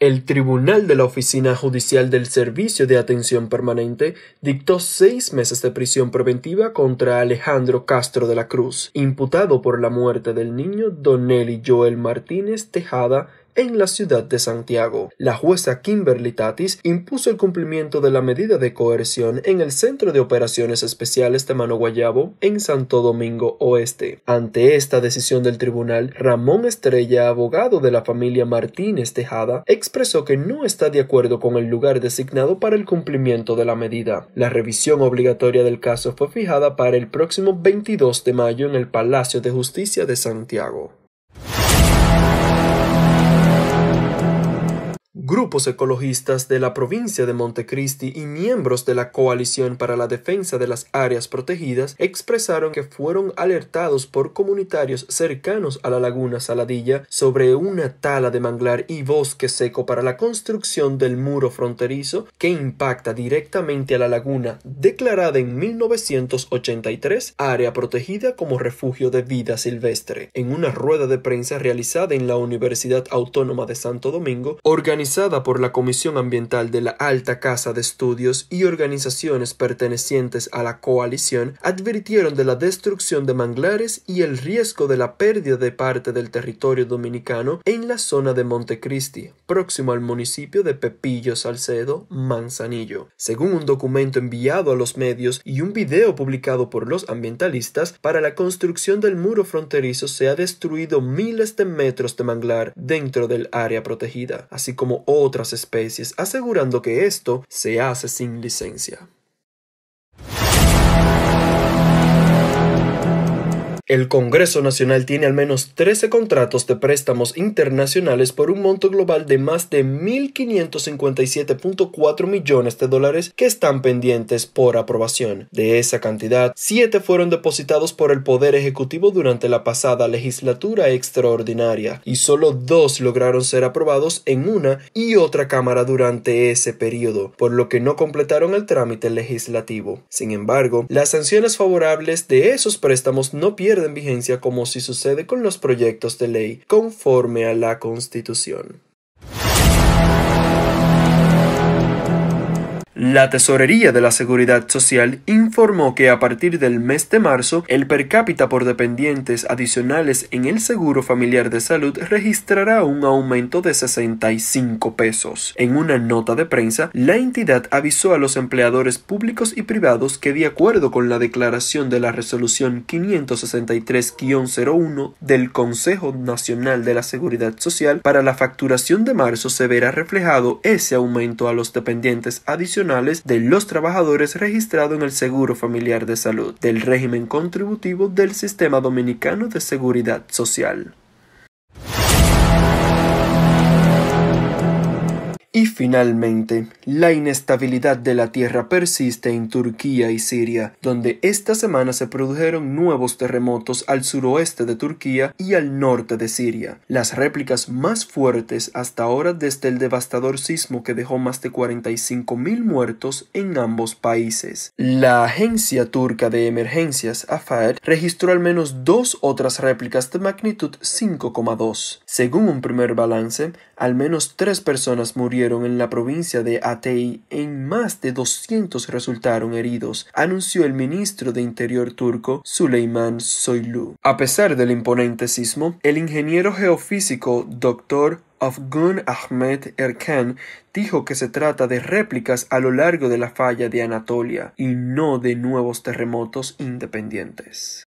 El Tribunal de la Oficina Judicial del Servicio de Atención Permanente dictó seis meses de prisión preventiva contra Alejandro Castro de la Cruz, imputado por la muerte del niño Donelly Joel Martínez Tejada en la ciudad de Santiago. La jueza Kimberly Tatis impuso el cumplimiento de la medida de coerción en el Centro de Operaciones Especiales de Mano Guayabo en Santo Domingo Oeste. Ante esta decisión del tribunal, Ramón Estrella, abogado de la familia Martínez Tejada, expresó que no está de acuerdo con el lugar designado para el cumplimiento de la medida. La revisión obligatoria del caso fue fijada para el próximo 22 de mayo en el Palacio de Justicia de Santiago. Grupos ecologistas de la provincia de Montecristi y miembros de la Coalición para la Defensa de las Áreas Protegidas expresaron que fueron alertados por comunitarios cercanos a la laguna Saladilla sobre una tala de manglar y bosque seco para la construcción del muro fronterizo que impacta directamente a la laguna, declarada en 1983 área protegida como refugio de vida silvestre. En una rueda de prensa realizada en la Universidad Autónoma de Santo Domingo, organizada por la Comisión Ambiental de la Alta Casa de Estudios y organizaciones pertenecientes a la coalición advirtieron de la destrucción de manglares y el riesgo de la pérdida de parte del territorio dominicano en la zona de Montecristi, próximo al municipio de Pepillo Salcedo, Manzanillo. Según un documento enviado a los medios y un video publicado por los ambientalistas, para la construcción del muro fronterizo se ha destruido miles de metros de manglar dentro del área protegida, así como otras especies, asegurando que esto se hace sin licencia. El Congreso Nacional tiene al menos 13 contratos de préstamos internacionales por un monto global de más de 1.557.4 millones de dólares que están pendientes por aprobación. De esa cantidad, 7 fueron depositados por el Poder Ejecutivo durante la pasada legislatura extraordinaria y solo 2 lograron ser aprobados en una y otra Cámara durante ese periodo, por lo que no completaron el trámite legislativo. Sin embargo, las sanciones favorables de esos préstamos no pierden en vigencia como si sucede con los proyectos de ley conforme a la Constitución. La Tesorería de la Seguridad Social informó que a partir del mes de marzo, el per cápita por dependientes adicionales en el Seguro Familiar de Salud registrará un aumento de 65 pesos. En una nota de prensa, la entidad avisó a los empleadores públicos y privados que de acuerdo con la declaración de la resolución 563-01 del Consejo Nacional de la Seguridad Social, para la facturación de marzo se verá reflejado ese aumento a los dependientes adicionales de los trabajadores registrados en el Seguro Familiar de Salud del régimen contributivo del Sistema Dominicano de Seguridad Social. Y finalmente, la inestabilidad de la tierra persiste en Turquía y Siria, donde esta semana se produjeron nuevos terremotos al suroeste de Turquía y al norte de Siria, las réplicas más fuertes hasta ahora desde el devastador sismo que dejó más de 45.000 muertos en ambos países. La agencia turca de emergencias, AFAD, e registró al menos dos otras réplicas de magnitud 5,2. Según un primer balance, al menos tres personas murieron en la provincia de Atei en más de 200 resultaron heridos, anunció el ministro de Interior turco Suleyman Soylu. A pesar del imponente sismo, el ingeniero geofísico Dr. Afgun Ahmed Erkan dijo que se trata de réplicas a lo largo de la falla de Anatolia y no de nuevos terremotos independientes.